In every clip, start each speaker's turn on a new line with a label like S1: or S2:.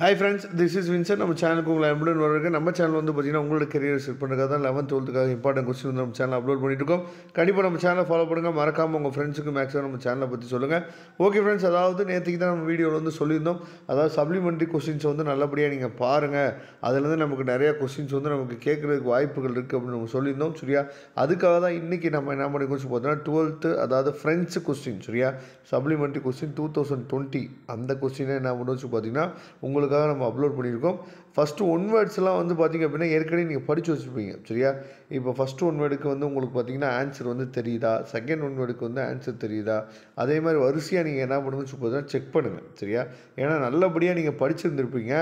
S1: hi friends this is Vincent நம்ம சேனலுக்கு உங்களை அன்புடன் வரவேற்க நம்ம சேனல் வந்து பார்த்திங்கன்னா உங்களோட கரியர் செட் பண்ணுறதுக்காக தான் லெவன்த் டுவெல்த்துக்காக இம்பார்ட்டன்ட் கொஸ்டின் வந்து நம்ம சேனல் அப்லோட் இருக்கோம் கண்டிப்பாக நம்ம சேனலை ஃபாலோ பண்ணுங்கள் மறக்காமல் உங்கள் ஃப்ரெண்ட்ஸுக்கு மேக்ஸிமம் நம்ம சேனலை பற்றி சொல்லுங்கள் ஓகே ஃப்ரெண்ட்ஸ் அதாவது நேற்றுக்கு தான் நம்ம வீடியோவில் வந்து சொல்லியிருந்தோம் அதாவது சப்ளிமெண்ட்ரி கொஸ்டின்ஸ் வந்து நல்லபடியாக நீங்கள் பாருங்கள் அதுலேருந்து நமக்கு நிறையா கொஸ்டின்ஸ் வந்து நமக்கு கேட்குறதுக்கு வாய்ப்புகள் இருக்குது அப்படின்னு நம்ம சொல்லியிருந்தோம் சரியா அதுக்காக தான் இன்றைக்கி நம்ம என்ன பண்ணி கொஸ்டின் பார்த்தோம்னா டுவெல்த்து அதாவது ஃப்ரெண்ட்ஸ் கொஸ்டின் சரியா supplementary question two thousand twenty அந்த கொஸ்டினை என்ன பண்ணுவோம் பார்த்தீங்கன்னா உங்களுக்கு உங்களுக்காக நம்ம அப்லோட் பண்ணியிருக்கோம் ஃபஸ்ட்டு ஒன் வேர்ட்ஸ்லாம் வந்து பார்த்திங்க அப்படின்னா ஏற்கனவே நீங்கள் படித்து வச்சுருப்பீங்க சரியா இப்போ ஃபஸ்ட்டு ஒன் வேர்டுக்கு வந்து உங்களுக்கு பார்த்திங்கன்னா ஆன்சர் வந்து தெரியுதா செகண்ட் ஒன் வேர்டுக்கு வந்து ஆன்சர் தெரியுதா அதே மாதிரி வரிசையாக நீங்கள் என்ன பண்ணுங்கன்னு சொல்லி செக் பண்ணுங்கள் சரியா ஏன்னா நல்லபடியாக நீங்கள் படிச்சிருந்துருப்பீங்க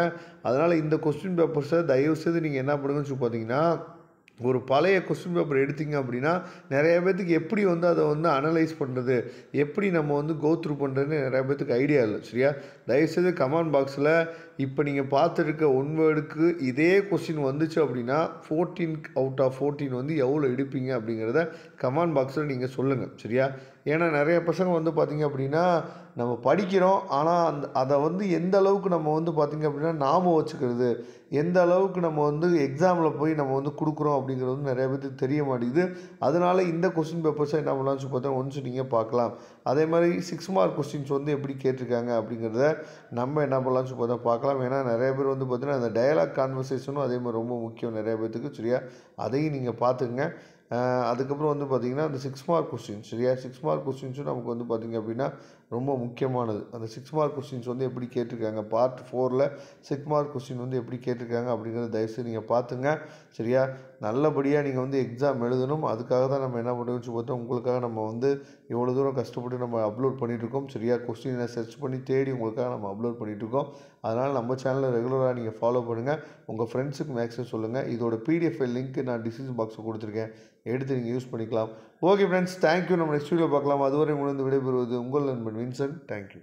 S1: அதனால் இந்த கொஸ்டின் பேப்பர்ஸை தயவுசெய்து நீங்கள் என்ன பண்ணுங்கன்னு சொல்லி பார்த்தீங்கன்னா ஒரு பழைய கொஸ்டின் பேப்பர் எடுத்திங்க அப்படின்னா நிறைய பேர்த்துக்கு எப்படி வந்து அதை வந்து அனலைஸ் பண்ணுறது எப்படி நம்ம வந்து கோத்ரூ பண்ணுறதுன்னு நிறைய பேர்த்துக்கு ஐடியா இல்லை சரியா தயவுசெய்து கமெண்ட் பாக்ஸில் இப்போ நீங்கள் பார்த்துருக்க ஒன்வேர்டுக்கு இதே கொஸ்டின் வந்துச்சு அப்படின்னா ஃபோர்டீன் அவுட் ஆஃப் ஃபோர்டீன் வந்து எவ்வளோ எடுப்பீங்க அப்படிங்கிறத கமெண்ட் பாக்ஸில் நீங்கள் சொல்லுங்கள் சரியா ஏன்னா நிறைய பசங்க வந்து பார்த்திங்க அப்படின்னா நம்ம படிக்கிறோம் ஆனால் அந்த அதை வந்து எந்த அளவுக்கு நம்ம வந்து பார்த்திங்க அப்படின்னா நாம வச்சுக்கிறது எந்த அளவுக்கு நம்ம வந்து எக்ஸாமில் போய் நம்ம வந்து கொடுக்குறோம் அப்படிங்கிறது வந்து நிறைய பேருக்கு தெரிய மாட்டேங்குது அதனால் இந்த கொஸ்டின் பேப்பர்ஸை என்ன பண்ணலாம்னு பார்த்தா ஒன்ஸ் நீங்கள் பார்க்கலாம் அதே மாதிரி சிக்ஸ் மார்க் கொஸ்டின்ஸ் வந்து எப்படி கேட்டிருக்காங்க அப்படிங்கிறத நம்ம என்ன பண்ணலான்னு பார்த்தா பார்க்கலாம் ஏன்னா நிறைய பேர் வந்து பார்த்திங்கன்னா அந்த டயலாக் கான்வர்சேஷனும் அதே மாதிரி ரொம்ப முக்கியம் நிறைய பேர்த்துக்கு சரியா அதையும் நீங்கள் பார்த்துங்க அதுக்கப்புறம் வந்து பார்த்திங்கன்னா அந்த சிக்ஸ் மார்க் கொஸ்டின்ஸ் சரியா சிக்ஸ் மார்க் கொஸ்டின்ஸும் நமக்கு வந்து பார்த்திங்க அப்படின்னா ரொம்ப முக்கியமானது அந்த சிக்ஸ் மார்க் கொஸ்டின்ஸ் வந்து எப்படி கேட்டிருக்காங்க பார்ட் ஃபோரில் சிக்ஸ் மார்க் கொஸ்டின் வந்து எப்படி கேட்டிருக்காங்க அப்படிங்கிறத தயவுசெய்து நீங்கள் பார்த்துங்க சரியா நல்லபடியாக நீங்கள் வந்து எக்ஸாம் எழுதணும் அதுக்காக தான் நம்ம என்ன பண்ணுறோம்னு சொல்லி பார்த்தோம் உங்களுக்காக நம்ம வந்து இவ்வளோ தூரம் கஷ்டப்பட்டு நம்ம அப்லோட் பண்ணிகிட்ருக்கோம் சரியா கொஸ்டினை சர்ச் பண்ணி தேடி உங்களுக்காக நம்ம அப்லோட் பண்ணிகிட்ருக்கோம் அதனால் நம்ம சேனலில் ரெகுலராக நீங்கள் ஃபாலோ பண்ணுங்கள் உங்கள் ஃப்ரெண்ட்ஸுக்கு மேக்ஸிமம் சொல்லுங்கள் இதோட பிடிஎஃப் லிங்க் நான் டிசிஷன் பாக்ஸில் கொடுத்துருக்கேன் எடுத்து நீங்கள் யூஸ் பண்ணிக்கலாம் ஓகே ஃப்ரெண்ட்ஸ் தேங்க்யூ நம்ம நெக்ஸ்ட் வீடியோ பார்க்கலாம் அதுவரை உணர்ந்து விடைபெறுவது உங்கள் நண்பன் வின்சன் தேங்க்யூ